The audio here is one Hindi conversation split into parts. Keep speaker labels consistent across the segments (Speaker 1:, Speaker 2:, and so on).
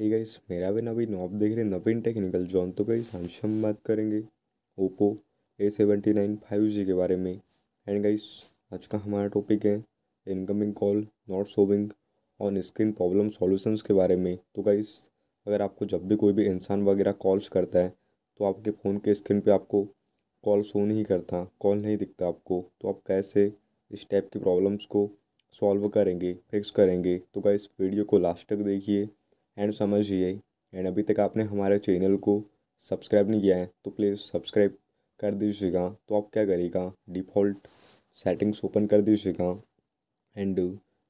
Speaker 1: हे गाइस मेरा भी नवीन आप देख रहे हैं नवीन टेक्निकल जॉन तो गाइस आज हम बात करेंगे Oppo A seventy nine five G के बारे में एंड गाइस आज का हमारा टॉपिक है incoming call not showing on screen problem solutions के बारे में तो गाइस अगर आपको जब भी कोई भी इंसान वगैरह कॉल्स करता है तो आपके फ़ोन के स्क्रीन पर आपको कॉल शो नहीं करता कॉल नहीं दिखता आपको तो आप कैसे इस टाइप की प्रॉब्लम्स को सॉल्व करेंगे फिक्स करेंगे तो गाइस वीडियो को लास्ट तक देखिए एंड समझिए एंड अभी तक आपने हमारे चैनल को सब्सक्राइब नहीं किया है तो प्लीज़ सब्सक्राइब कर दीजिएगा तो आप क्या करेगा डिफ़ॉल्ट सेटिंग्स ओपन कर दीजिएगा एंड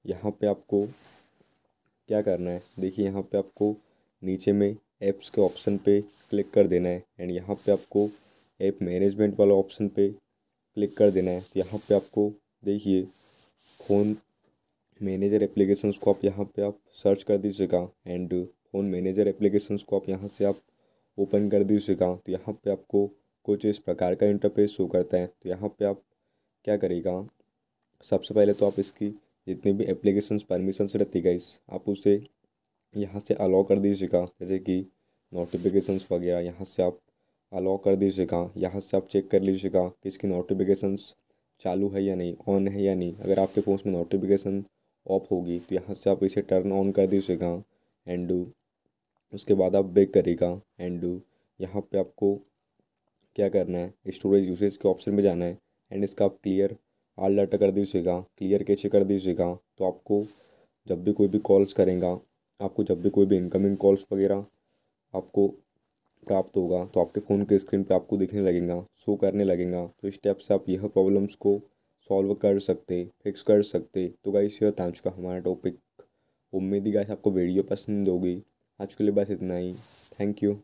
Speaker 1: यहाँ पे आपको क्या करना है देखिए यहाँ पे आपको नीचे में ऐप्स के ऑप्शन पे क्लिक कर देना है एंड यहाँ पे आपको ऐप मैनेजमेंट वाला ऑप्शन पे क्लिक कर देना है तो यहाँ पे आपको देखिए फ़ोन मैनेजर एप्लीकेशन को आप यहाँ पे आप सर्च कर दीजिएगा एंड फ़ोन मैनेजर एप्लीकेशन को आप यहाँ से आप ओपन कर दीजिएगा तो यहाँ पे आपको कुछ इस प्रकार का इंटरफेस शो करता है तो यहाँ पे आप क्या करेगा सबसे पहले तो आप इसकी जितनी भी एप्लीकेशन परमिशंस रहती गई आप उसे यहाँ से अलाउ कर दीजिएगा जैसे कि नोटिफिकेशंस वगैरह यहाँ से आप अलाउ कर दीजिएगा यहाँ से आप चेक कर लीजिएगा कि इसकी नोटिफिकेशंस चालू है या नहीं ऑन है या नहीं अगर आपके फ़ोन में नोटिफिकेशन ऑफ होगी तो यहाँ से आप इसे टर्न ऑन कर दीजिएगा एंड उसके बाद आप बेक करेगा एंड यहाँ पे आपको क्या करना है स्टोरेज यूसेज के ऑप्शन में जाना है एंड इसका आप क्लियर आल डाटा कर दीजिएगा क्लियर कैसे कर दीजिएगा तो आपको जब भी कोई भी कॉल्स करेगा आपको जब भी कोई भी इनकमिंग कॉल्स वगैरह आपको प्राप्त होगा तो आपके फ़ोन के स्क्रीन पे आपको दिखने लगेगा शो करने लगेगा तो इस स्टेप से आप यह प्रॉब्लम्स को सॉल्व कर सकते फिक्स कर सकते तो गाइस यह था आज का हमारा टॉपिक उम्मीद ही गाइस आपको वीडियो पसंद होगी आज के लिए बस इतना ही थैंक यू